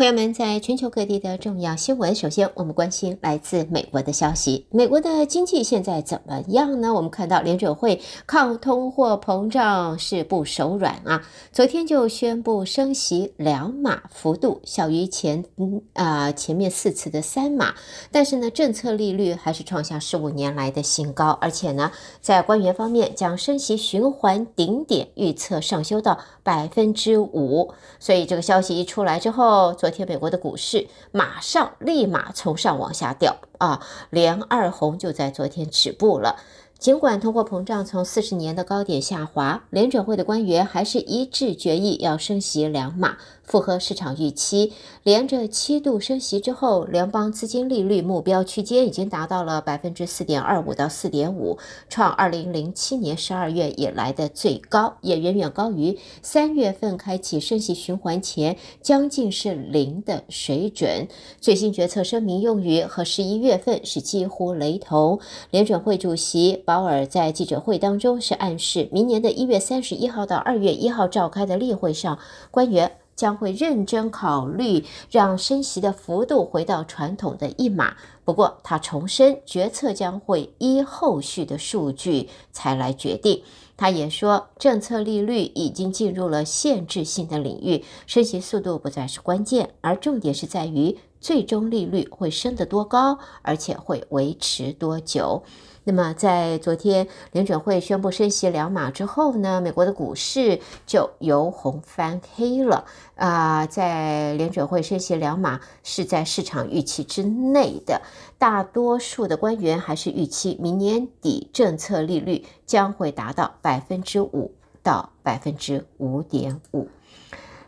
朋友们，在全球各地的重要新闻，首先我们关心来自美国的消息。美国的经济现在怎么样呢？我们看到联准会抗通货膨胀是不手软啊，昨天就宣布升息两码，幅度小于前呃前面四次的三码，但是呢，政策利率还是创下十五年来的新高，而且呢，在官员方面将升息循环顶点预测上修到百分之五。所以这个消息一出来之后，昨昨天美国的股市马上立马从上往下掉啊，连二红就在昨天止步了。尽管通货膨胀从四十年的高点下滑，联准会的官员还是一致决议要升息两码。符合市场预期，连着七度升息之后，联邦资金利率目标区间已经达到了百分之四点二五到四点五，创二零零七年十二月以来的最高，也远远高于三月份开启升息循环前将近是零的水准。最新决策声明用于和十一月份是几乎雷同。联准会主席鲍尔在记者会当中是暗示，明年的一月三十一号到二月一号召开的例会上，官员将会认真考虑让升息的幅度回到传统的一码，不过他重申，决策将会依后续的数据才来决定。他也说，政策利率已经进入了限制性的领域，升息速度不再是关键，而重点是在于最终利率会升得多高，而且会维持多久。那么，在昨天联准会宣布升息两码之后呢，美国的股市就由红翻黑了啊！在联准会升息两码是在市场预期之内的，大多数的官员还是预期明年底政策利率将会达到百分之五到百分之五点五。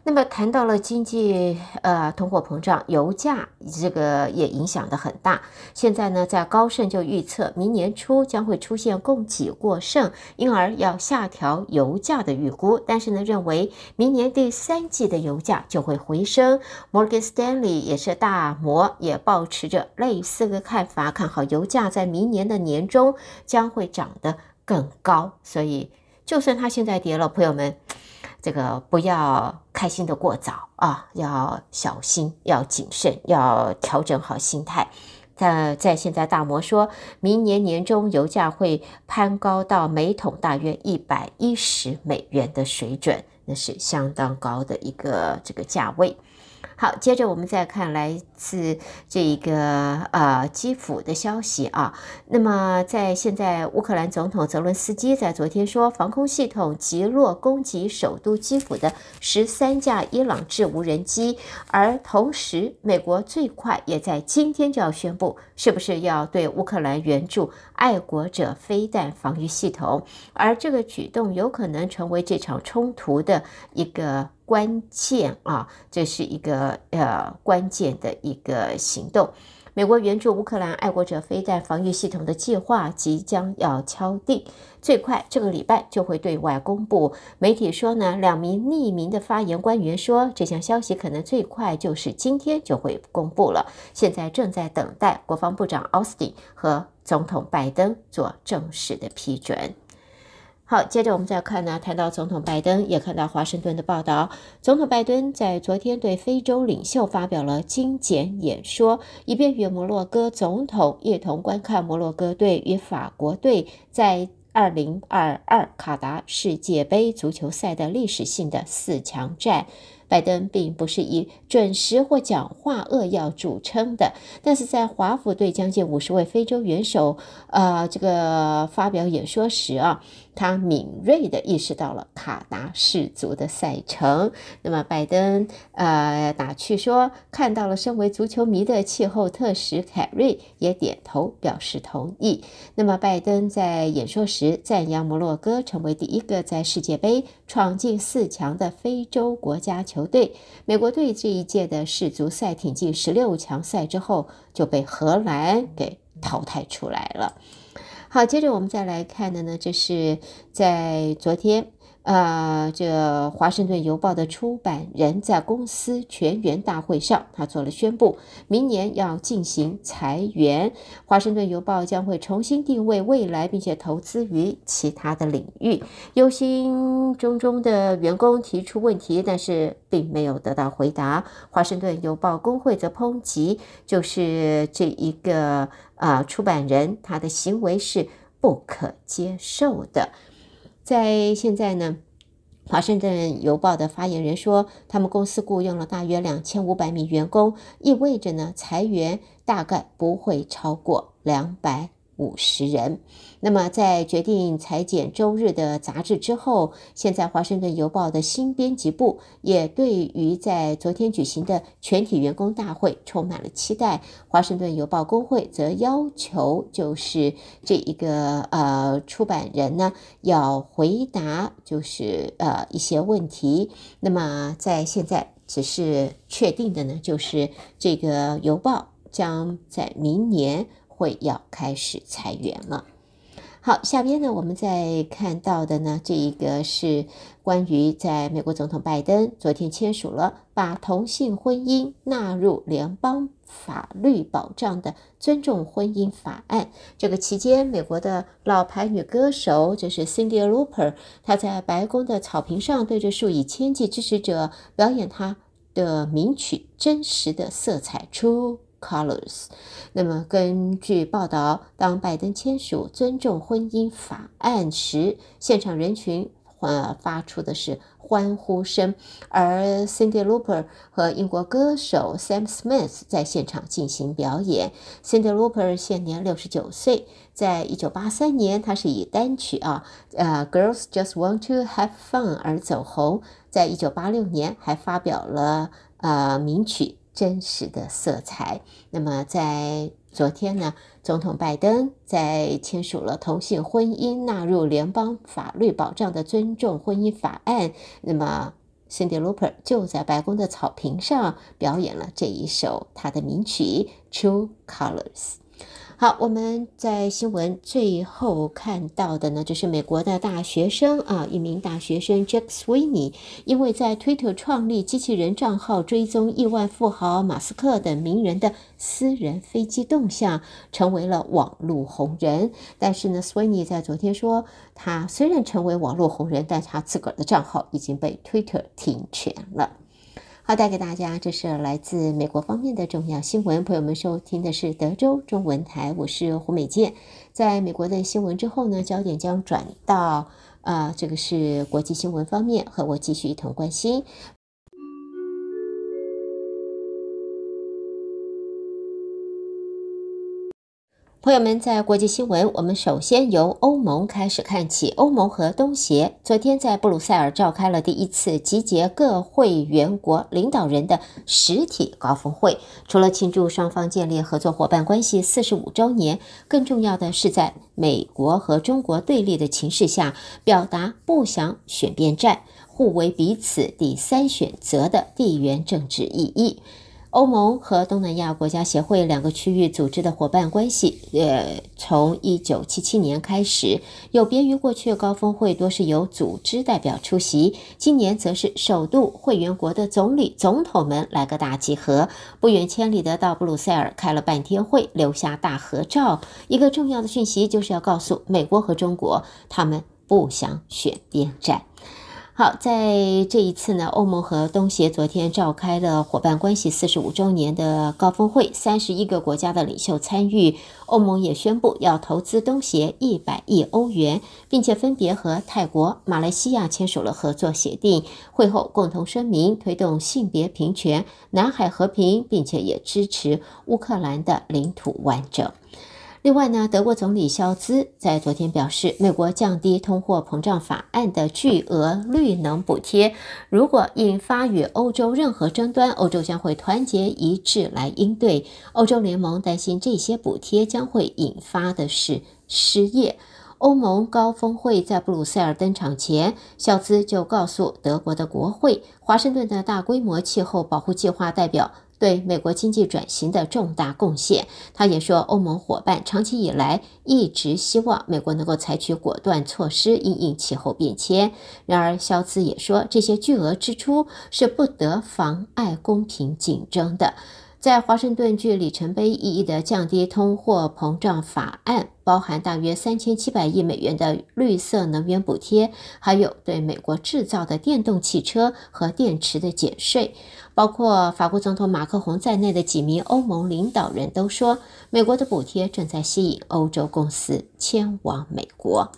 那么谈到了经济，呃，通货膨胀、油价这个也影响的很大。现在呢，在高盛就预测，明年初将会出现供给过剩，因而要下调油价的预估。但是呢，认为明年第三季的油价就会回升。Morgan Stanley 也是大摩，也保持着类似的看法，看好油价在明年的年中将会涨得更高。所以，就算它现在跌了，朋友们。这个不要开心的过早啊，要小心，要谨慎，要调整好心态。但在现在，大摩说明年年中油价会攀高到每桶大约一百一十美元的水准，那是相当高的一个这个价位。好，接着我们再看来自这个呃基辅的消息啊。那么，在现在乌克兰总统泽伦斯基在昨天说，防空系统击落攻击首都基辅的十三架伊朗制无人机。而同时，美国最快也在今天就要宣布，是不是要对乌克兰援助爱国者飞弹防御系统？而这个举动有可能成为这场冲突的一个。关键啊，这是一个呃关键的一个行动。美国援助乌克兰爱国者飞弹防御系统的计划即将要敲定，最快这个礼拜就会对外公布。媒体说呢，两名匿名的发言官员说，这项消息可能最快就是今天就会公布了。现在正在等待国防部长奥斯汀和总统拜登做正式的批准。好，接着我们再看呢，谈到总统拜登，也看到华盛顿的报道。总统拜登在昨天对非洲领袖发表了精简演说，以便与摩洛哥总统一同观看摩洛哥队与法国队在二零二二卡达世界杯足球赛的历史性的四强战。拜登并不是以准时或讲话扼要著称的，但是在华府对将近五十位非洲元首，呃，这个发表演说时啊。他敏锐地意识到了卡达氏族的赛程，那么拜登呃打趣说看到了身为足球迷的气候特使凯瑞也点头表示同意。那么拜登在演说时赞扬摩洛哥成为第一个在世界杯闯进四强的非洲国家球队。美国队这一届的世足赛挺进十六强赛之后就被荷兰给淘汰出来了。好，接着我们再来看的呢，这是在昨天。呃，这《华盛顿邮报》的出版人在公司全员大会上，他做了宣布，明年要进行裁员。《华盛顿邮报》将会重新定位未来，并且投资于其他的领域。忧心忡忡的员工提出问题，但是并没有得到回答。《华盛顿邮报》工会则抨击，就是这一个呃，出版人他的行为是不可接受的。在现在呢，华盛顿邮报的发言人说，他们公司雇佣了大约两千五百名员工，意味着呢，裁员大概不会超过两百。五十人。那么，在决定裁减周日的杂志之后，现在《华盛顿邮报》的新编辑部也对于在昨天举行的全体员工大会充满了期待。《华盛顿邮报》工会则要求，就是这一个呃出版人呢要回答就是呃一些问题。那么，在现在只是确定的呢，就是这个邮报将在明年。会要开始裁员了。好，下边呢，我们再看到的呢，这一个是关于在美国总统拜登昨天签署了把同性婚姻纳入联邦法律保障的尊重婚姻法案。这个期间，美国的老牌女歌手就是 c i n d y l a o o p e r 她在白宫的草坪上对着数以千计支持者表演她的名曲《真实的色彩》。出 colors。那么根据报道，当拜登签署尊重婚姻法案时，现场人群呃发出的是欢呼声。而 Cindy l o o p e r 和英国歌手 Sam Smith 在现场进行表演。Cindy l o o p e r 现年六十九岁，在一九八三年，他是以单曲啊呃 “Girls Just Want to Have Fun” 而走红，在一九八六年还发表了呃名曲。真实的色彩。那么，在昨天呢，总统拜登在签署了同性婚姻纳入联邦法律保障的《尊重婚姻法案》。那么，Cindy l o p e r 就在白宫的草坪上表演了这一首他的名曲《True Colors》。好，我们在新闻最后看到的呢，就是美国的大学生啊，一名大学生 Jack s w e n y 因为在 Twitter 创立机器人账号追踪亿万富豪马斯克等名人的私人飞机动向，成为了网络红人。但是呢 s w e n y 在昨天说，他虽然成为网络红人，但他自个儿的账号已经被 Twitter 停权了。好，带给大家，这是来自美国方面的重要新闻。朋友们收听的是德州中文台，我是胡美健。在美国的新闻之后呢，焦点将转到，呃，这个是国际新闻方面，和我继续一同关心。朋友们，在国际新闻，我们首先由欧盟开始看起。欧盟和东协昨天在布鲁塞尔召开了第一次集结各会员国领导人的实体高峰会，除了庆祝双方建立合作伙伴关系四十五周年，更重要的是在美国和中国对立的情势下，表达不想选边站、互为彼此第三选择的地缘政治意义。欧盟和东南亚国家协会两个区域组织的伙伴关系，呃，从一九七七年开始，有别于过去高峰会多是由组织代表出席，今年则是首度会员国的总理、总统们来个大集合，不远千里的到布鲁塞尔开了半天会，留下大合照。一个重要的讯息就是要告诉美国和中国，他们不想选边站。好，在这一次呢，欧盟和东协昨天召开了伙伴关系四十五周年的高峰会，三十一个国家的领袖参与。欧盟也宣布要投资东协一百亿欧元，并且分别和泰国、马来西亚签署了合作协定。会后共同声明，推动性别平权、南海和平，并且也支持乌克兰的领土完整。另外呢，德国总理肖兹在昨天表示，美国降低通货膨胀法案的巨额绿能补贴，如果引发与欧洲任何争端，欧洲将会团结一致来应对。欧洲联盟担心这些补贴将会引发的是失业。欧盟高峰会在布鲁塞尔登场前，肖兹就告诉德国的国会，华盛顿的大规模气候保护计划代表。对美国经济转型的重大贡献。他也说，欧盟伙伴长期以来一直希望美国能够采取果断措施应气候变迁。然而，肖兹也说，这些巨额支出是不得妨碍公平竞争的。在华盛顿，具里程碑意义的降低通货膨胀法案。包含大约三千七百亿美元的绿色能源补贴，还有对美国制造的电动汽车和电池的减税。包括法国总统马克龙在内的几名欧盟领导人都说，美国的补贴正在吸引欧洲公司迁往美国。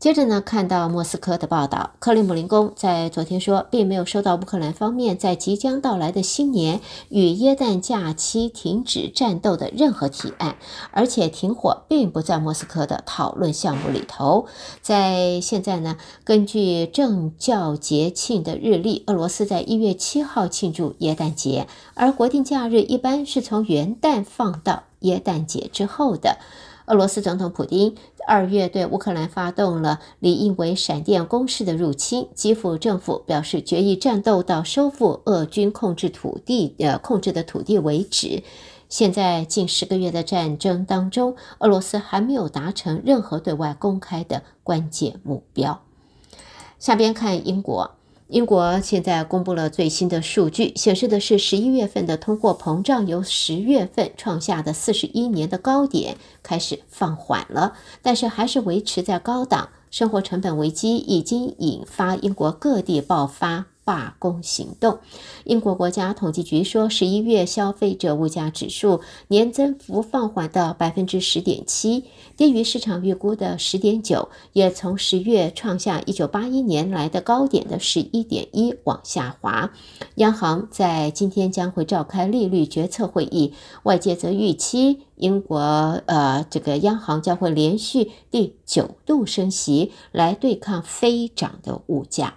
接着呢，看到莫斯科的报道，克里姆林宫在昨天说，并没有收到乌克兰方面在即将到来的新年与耶诞假期停止战斗的任何提案，而且停火并不在莫斯科的讨论项目里头。在现在呢，根据政教节庆的日历，俄罗斯在一月七号庆祝耶诞节，而国定假日一般是从元旦放到耶诞节之后的。俄罗斯总统普京二月对乌克兰发动了理应为闪电攻势的入侵。基辅政府表示，决议战斗到收复俄军控制土地呃控制的土地为止。现在近十个月的战争当中，俄罗斯还没有达成任何对外公开的关键目标。下边看英国。英国现在公布了最新的数据，显示的是十一月份的通货膨胀由十月份创下的四十一年的高点开始放缓了，但是还是维持在高档。生活成本危机已经引发英国各地爆发。罢工行动。英国国家统计局说，十一月消费者物价指数年增幅放缓到百分之十点七，低于市场预估的十点九，也从十月创下一九八一年来的高点的十一点一往下滑。央行在今天将会召开利率决策会议，外界则预期英国呃这个央行将会连续第九度升息来对抗飞涨的物价。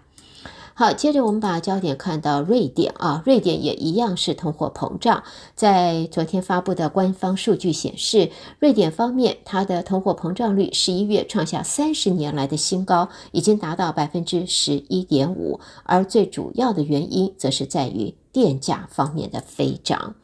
好，接着我们把焦点看到瑞典啊，瑞典也一样是通货膨胀。在昨天发布的官方数据显示，瑞典方面它的通货膨胀率十一月创下三十年来的新高，已经达到百分之十一点五。而最主要的原因则是在于电价方面的飞涨。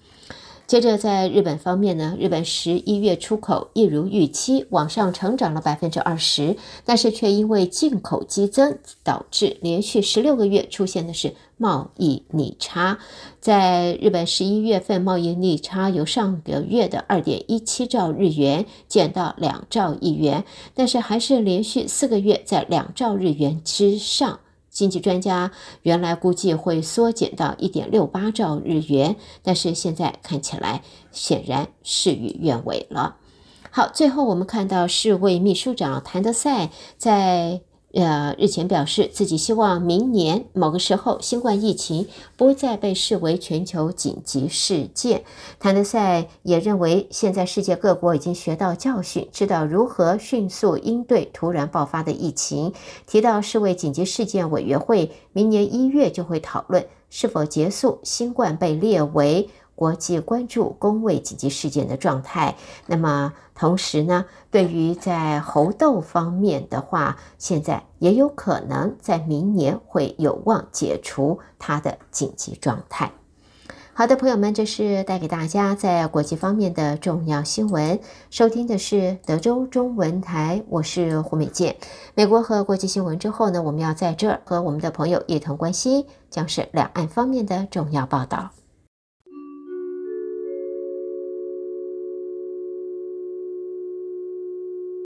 接着，在日本方面呢，日本十一月出口一如预期往上成长了百分之二十，但是却因为进口激增，导致连续十六个月出现的是贸易逆差。在日本十一月份贸易逆差由上个月的二点一七兆日元减到两兆亿元，但是还是连续四个月在两兆日元之上。经济专家原来估计会缩减到一点六八兆日元，但是现在看起来显然事与愿违了。好，最后我们看到世卫秘书长谭德塞在。呃，日前表示自己希望明年某个时候，新冠疫情不再被视为全球紧急事件。谭德赛也认为，现在世界各国已经学到教训，知道如何迅速应对突然爆发的疫情。提到世卫紧急事件委员会，明年一月就会讨论是否结束新冠被列为。国际关注公卫紧急事件的状态。那么，同时呢，对于在猴痘方面的话，现在也有可能在明年会有望解除它的紧急状态。好的，朋友们，这是带给大家在国际方面的重要新闻。收听的是德州中文台，我是胡美健。美国和国际新闻之后呢，我们要在这儿和我们的朋友一同关心，将是两岸方面的重要报道。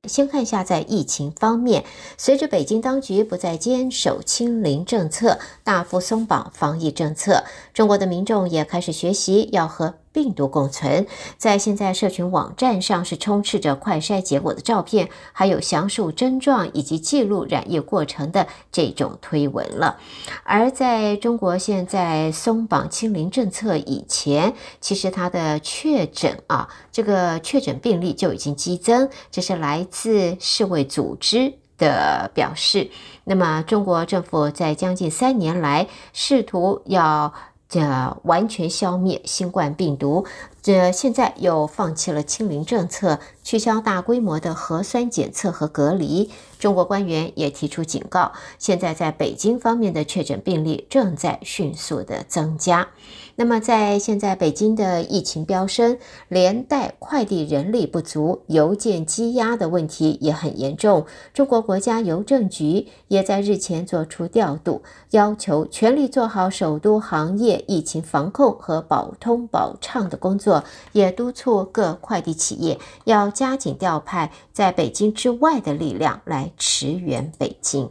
先看一下，在疫情方面，随着北京当局不再坚守“清零”政策，大幅松绑防疫政策，中国的民众也开始学习要和。病毒共存在现在，社群网站上是充斥着快筛结果的照片，还有详述症状以及记录染疫过程的这种推文了。而在中国现在松绑清零政策以前，其实它的确诊啊，这个确诊病例就已经激增，这是来自世卫组织的表示。那么中国政府在将近三年来试图要。这完全消灭新冠病毒。这现在又放弃了清零政策，取消大规模的核酸检测和隔离。中国官员也提出警告，现在在北京方面的确诊病例正在迅速的增加。那么，在现在北京的疫情飙升，连带快递人力不足、邮件积压的问题也很严重。中国国家邮政局也在日前做出调度，要求全力做好首都行业疫情防控和保通保畅的工作。也督促各快递企业要加紧调派在北京之外的力量来驰援北京。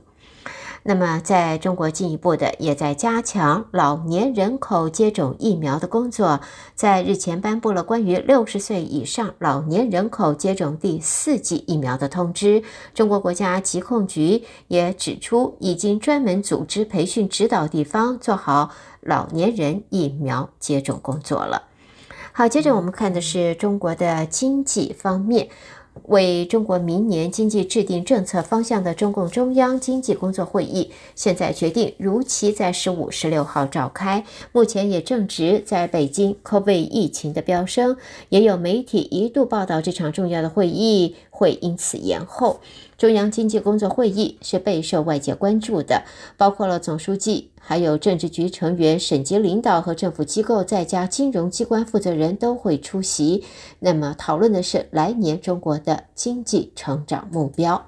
那么，在中国进一步的也在加强老年人口接种疫苗的工作，在日前颁布了关于六十岁以上老年人口接种第四剂疫苗的通知。中国国家疾控局也指出，已经专门组织培训指导地方做好老年人疫苗接种工作了。好，接着我们看的是中国的经济方面，为中国明年经济制定政策方向的中共中央经济工作会议，现在决定如期在十五、十六号召开。目前也正值在北京 COVID 疫情的飙升，也有媒体一度报道这场重要的会议会因此延后。中央经济工作会议是备受外界关注的，包括了总书记，还有政治局成员、省级领导和政府机构在家金融机关负责人，都会出席。那么，讨论的是来年中国的经济成长目标。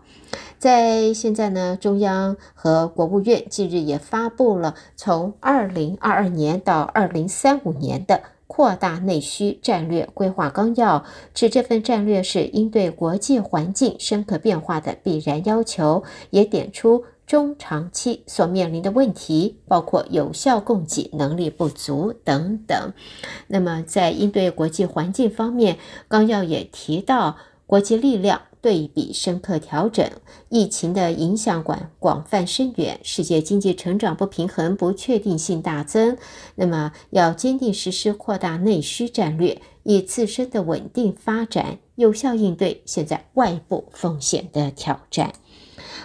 在现在呢，中央和国务院近日也发布了从二零二二年到二零三五年的。扩大内需战略规划纲要指这份战略是应对国际环境深刻变化的必然要求，也点出中长期所面临的问题，包括有效供给能力不足等等。那么在应对国际环境方面，纲要也提到国际力量。对比深刻，调整疫情的影响广广泛深远，世界经济成长不平衡，不确定性大增。那么，要坚定实施扩大内需战略，以自身的稳定发展，有效应对现在外部风险的挑战。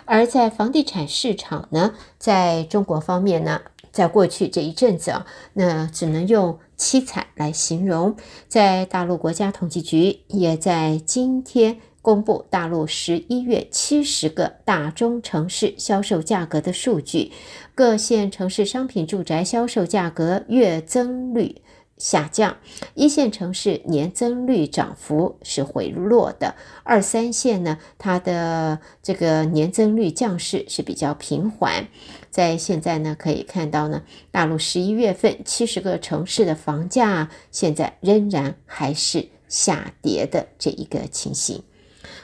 而在房地产市场呢，在中国方面呢，在过去这一阵子啊，那只能用凄惨来形容。在大陆国家统计局也在今天。公布大陆十一月七十个大中城市销售价格的数据，各线城市商品住宅销售价格月增率下降，一线城市年增率涨幅是回落的，二三线呢，它的这个年增率降势是比较平缓。在现在呢，可以看到呢，大陆十一月份七十个城市的房价现在仍然还是下跌的这一个情形。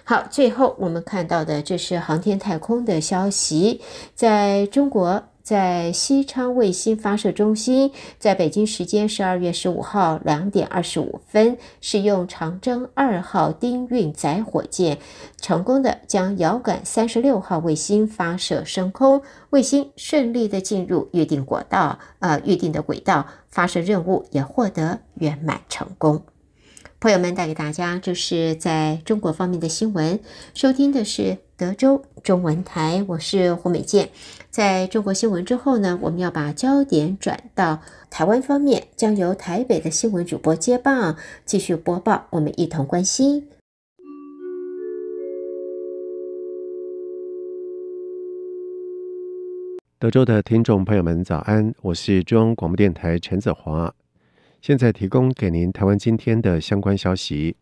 好，最后我们看到的这是航天太空的消息，在中国，在西昌卫星发射中心，在北京时间十二月十五号两点二十五分，是用长征二号丁运载火箭，成功的将遥感三十六号卫星发射升空，卫星顺利的进入预定轨道，呃，预定的轨道，发射任务也获得圆满成功。朋友们带给大家就是在中国方面的新闻，收听的是德州中文台，我是胡美健。在中国新闻之后呢，我们要把焦点转到台湾方面，将由台北的新闻主播接棒继续播报，我们一同关心。德州的听众朋友们，早安，我是中央广播电台陈子华。现在提供给您台湾今天的相关消息。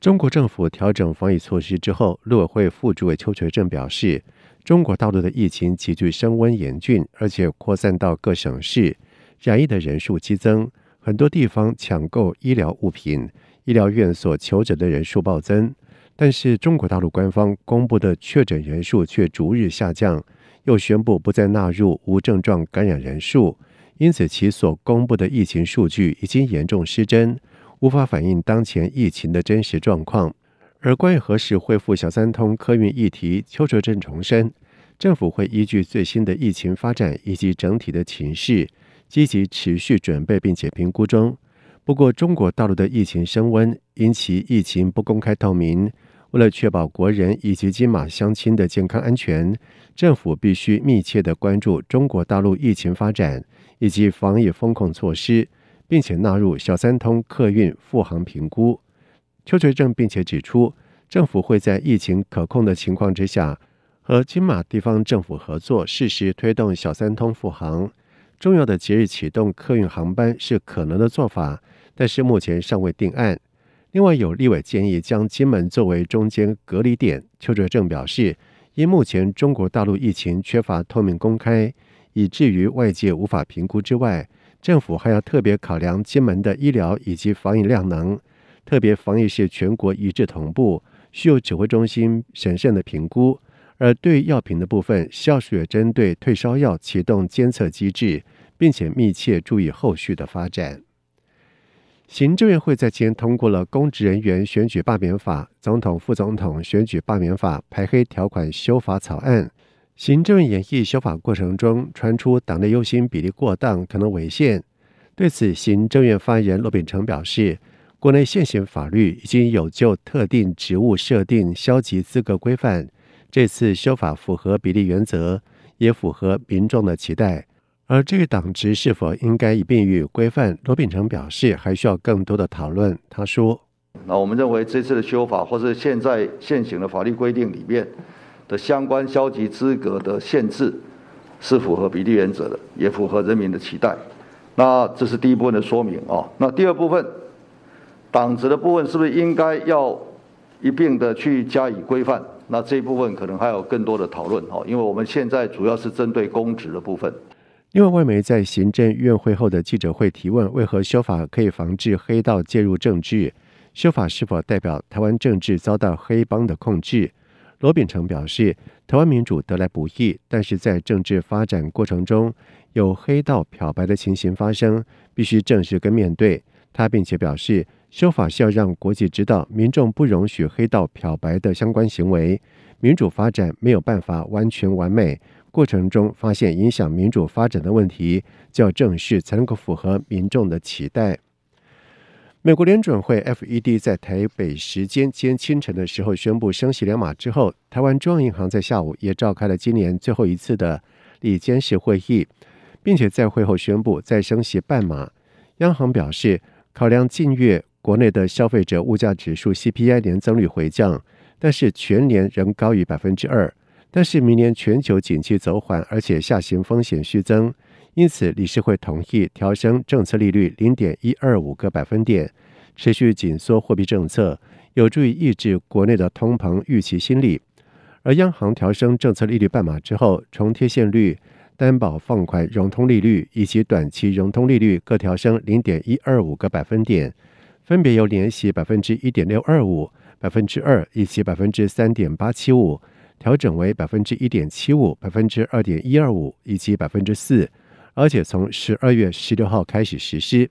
中国政府调整防疫措施之后，陆委会副主委邱垂正表示，中国大陆的疫情急剧升温严峻，而且扩散到各省市，染疫的人数激增，很多地方抢购医疗物品，医疗院所求诊的人数暴增。但是中国大陆官方公布的确诊人数却逐日下降，又宣布不再纳入无症状感染人数。因此，其所公布的疫情数据已经严重失真，无法反映当前疫情的真实状况。而关于何时恢复“小三通”客运议题，邱卓镇重申，政府会依据最新的疫情发展以及整体的情势，积极持续准备并且评估中。不过，中国大陆的疫情升温，因其疫情不公开透明。为了确保国人以及金马乡亲的健康安全，政府必须密切的关注中国大陆疫情发展以及防疫风控措施，并且纳入小三通客运复航评估。邱垂正并且指出，政府会在疫情可控的情况之下，和金马地方政府合作，适时推动小三通复航。重要的节日启动客运航班是可能的做法，但是目前尚未定案。另外有立委建议将金门作为中间隔离点，邱瑞正表示，因目前中国大陆疫情缺乏透明公开，以至于外界无法评估之外，政府还要特别考量金门的医疗以及防疫量能，特别防疫是全国一致同步，需有指挥中心审慎的评估。而对药品的部分，孝也针对退烧药启动监测机制，并且密切注意后续的发展。行政院会在今天通过了公职人员选举罢免法、总统副总统选举罢免法、排黑条款修法草案。行政院演绎修法过程中传出党内优先比例过当，可能违宪。对此，行政院发言人骆秉成表示，国内现行法律已经有就特定职务设定消极资格规范，这次修法符合比例原则，也符合民众的期待。而这个党职是否应该一并予以规范，罗秉成表示，还需要更多的讨论。他说：“那我们认为这次的修法，或是现在现行的法律规定里面的相关消极资格的限制，是符合比例原则的，也符合人民的期待。那这是第一部分的说明啊。那第二部分，党职的部分是不是应该要一并的去加以规范？那这一部分可能还有更多的讨论哈，因为我们现在主要是针对公职的部分。”另外，外媒在行政院会后的记者会提问，为何修法可以防治黑道介入政治？修法是否代表台湾政治遭到黑帮的控制？罗秉成表示，台湾民主得来不易，但是在政治发展过程中有黑道漂白的情形发生，必须正视跟面对。他并且表示，修法是要让国际知道，民众不容许黑道漂白的相关行为。民主发展没有办法完全完美。过程中发现影响民主发展的问题，就要正视，才能够符合民众的期待。美国联准会 FED 在台北时间间清晨的时候宣布升息两码之后，台湾中央银行在下午也召开了今年最后一次的例监事会议，并且在会后宣布再升息半码。央行表示，考量近月国内的消费者物价指数 CPI 年增率回降，但是全年仍高于百分之二。但是明年全球景气走缓，而且下行风险续增，因此理事会同意调升政策利率零点一二五个百分点，持续紧缩货币政策，有助于抑制国内的通膨预期心理。而央行调升政策利率半码之后，重贴现率、担保放款融通利率以及短期融通利率各调升零点一二五个百分点，分别由年息百分之一点六二五、百分之二以及百分之三点八七五。调整为百分之一点七五、百分之二点一二五以及百分之四，而且从十二月十六号开始实施。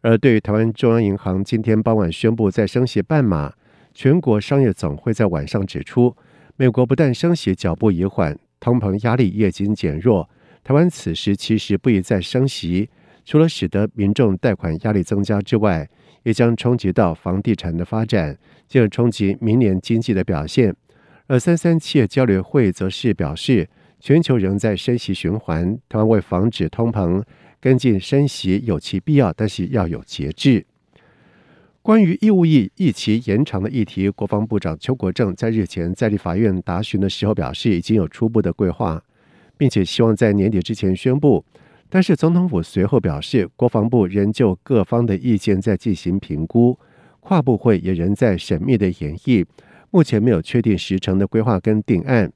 而对于台湾中央银行今天傍晚宣布再升息半码，全国商业总会在晚上指出，美国不但升息脚步已缓，通膨压力也已经减弱，台湾此时其实不宜再升息，除了使得民众贷款压力增加之外，也将冲击到房地产的发展，进而冲击明年经济的表现。而三三七交流会则是表示，全球仍在升息循环，台湾为防止通膨，跟进升息有其必要，但是要有节制。关于义务役役期延长的议题，国防部长邱国正，在日前在立法院答询的时候表示，已经有初步的规划，并且希望在年底之前宣布。但是总统府随后表示，国防部仍就各方的意见在进行评估，跨部会也仍在神密的演绎。目前没有确定时程的规划跟定案，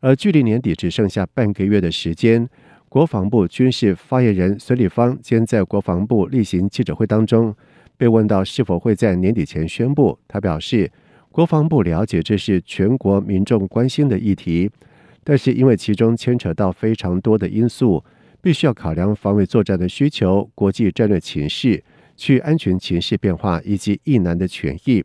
而距离年底只剩下半个月的时间。国防部军事发言人孙立方将在国防部例行记者会当中被问到是否会在年底前宣布，他表示，国防部了解这是全国民众关心的议题，但是因为其中牵扯到非常多的因素，必须要考量防卫作战的需求、国际战略情势、去安全情势变化以及一南的权益。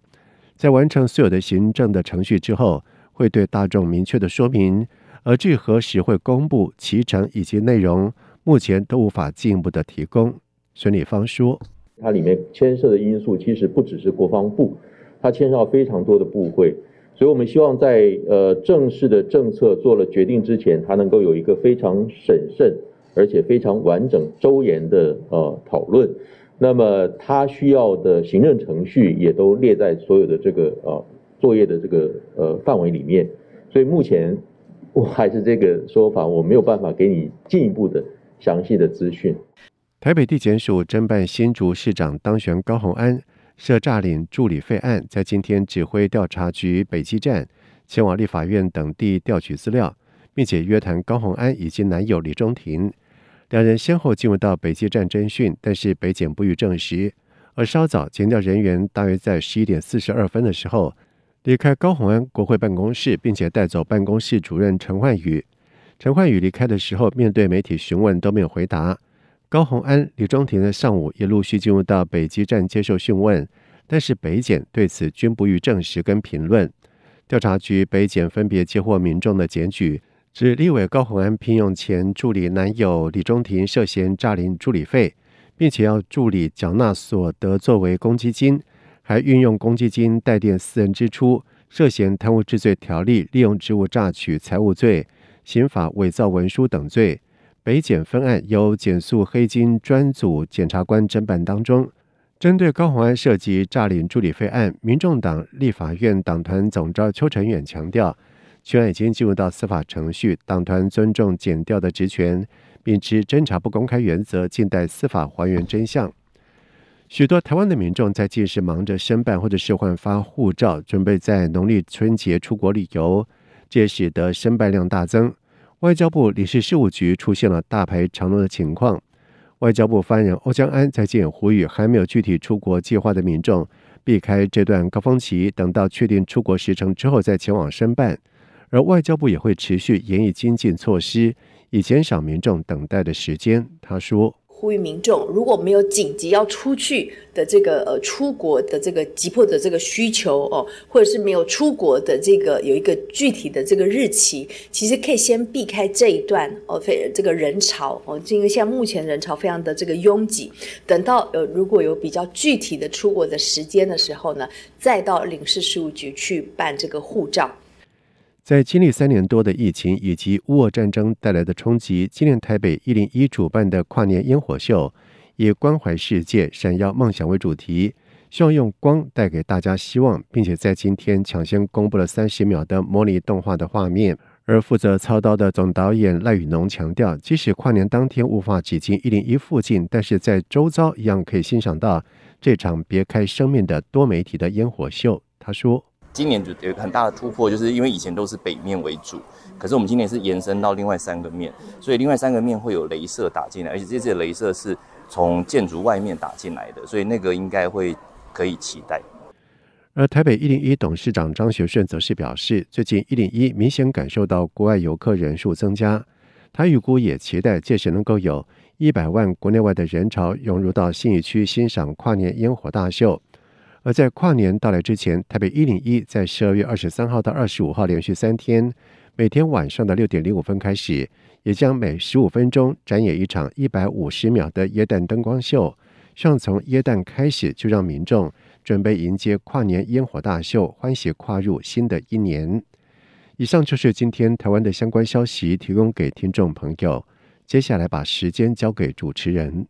在完成所有的行政的程序之后，会对大众明确的说明，而据何时会公布其程以及内容，目前都无法进一步的提供。孙立方说：“它里面牵涉的因素其实不只是国防部，它牵涉到非常多的部会，所以我们希望在呃正式的政策做了决定之前，它能够有一个非常审慎而且非常完整周延的呃讨论。”那么他需要的行政程序也都列在所有的这个呃作业的这个呃范围里面，所以目前我还是这个说法，我没有办法给你进一步的详细的资讯。台北地检署侦办新竹市长当选高鸿安涉诈领助理费案，在今天指挥调查局北基站前往立法院等地调取资料，并且约谈高鸿安以及男友李中庭。两人先后进入到北检站侦讯，但是北检不予证实。而稍早，前调人员大约在十一点四十二分的时候离开高宏安国会办公室，并且带走办公室主任陈焕宇。陈焕宇离开的时候，面对媒体询问都没有回答。高宏安、李中庭的上午也陆续进入到北基站接受讯问，但是北检对此均不予证实跟评论。调查局北检分别接获民众的检举。指立委高鸿安聘用前助理男友李中庭涉嫌诈领助理费，并且要助理缴纳所得作为公积金，还运用公积金代垫私人支出，涉嫌贪污治罪条例利用职务榨取财物罪、刑法伪造文书等罪。北检分案由检速黑金专组检察官侦办当中。针对高鸿安涉及诈领助理费案，民众党立法院党团总召邱成远强调。此案已经进入到司法程序，党团尊重减调的职权，并持侦查不公开原则，静待司法还原真相。许多台湾的民众在近日忙着申办或者是换发护照，准备在农历春节出国旅游，这也使得申办量大增。外交部理事事务局出现了大排长龙的情况。外交部发言人欧江安在近呼吁，还没有具体出国计划的民众避开这段高峰期，等到确定出国时程之后再前往申办。而外交部也会持续严以精进措施，以减少民众等待的时间。他说：“呼吁民众，如果没有紧急要出去的这个呃出国的这个急迫的这个需求哦，或者是没有出国的这个有一个具体的这个日期，其实可以先避开这一段哦，非这个人潮哦，因为在目前人潮非常的这个拥挤，等到呃如果有比较具体的出国的时间的时候呢，再到领事事务局去办这个护照。”在经历三年多的疫情以及乌俄战争带来的冲击，今年台北101主办的跨年烟火秀以“关怀世界，闪耀梦想”为主题，希望用光带给大家希望，并且在今天抢先公布了三十秒的模拟动画的画面。而负责操刀的总导演赖雨农强调，即使跨年当天无法挤进101附近，但是在周遭一样可以欣赏到这场别开生面的多媒体的烟火秀。他说。今年就有很大的突破，就是因为以前都是北面为主，可是我们今年是延伸到另外三个面，所以另外三个面会有镭射打进来，而且这些镭射是从建筑外面打进来的，所以那个应该会可以期待。而台北一零一董事长张学顺则是表示，最近一零一明显感受到国外游客人数增加，他预估也期待届时能够有一百万国内外的人潮涌入到信义区欣赏跨年烟火大秀。而在跨年到来之前，台北一零一在十二月二十三号到二十五号连续三天，每天晚上的六点零五分开始，也将每十五分钟展演一场一百五十秒的耶诞灯光秀，上从耶诞开始就让民众准备迎接跨年烟火大秀，欢喜跨入新的一年。以上就是今天台湾的相关消息，提供给听众朋友。接下来把时间交给主持人。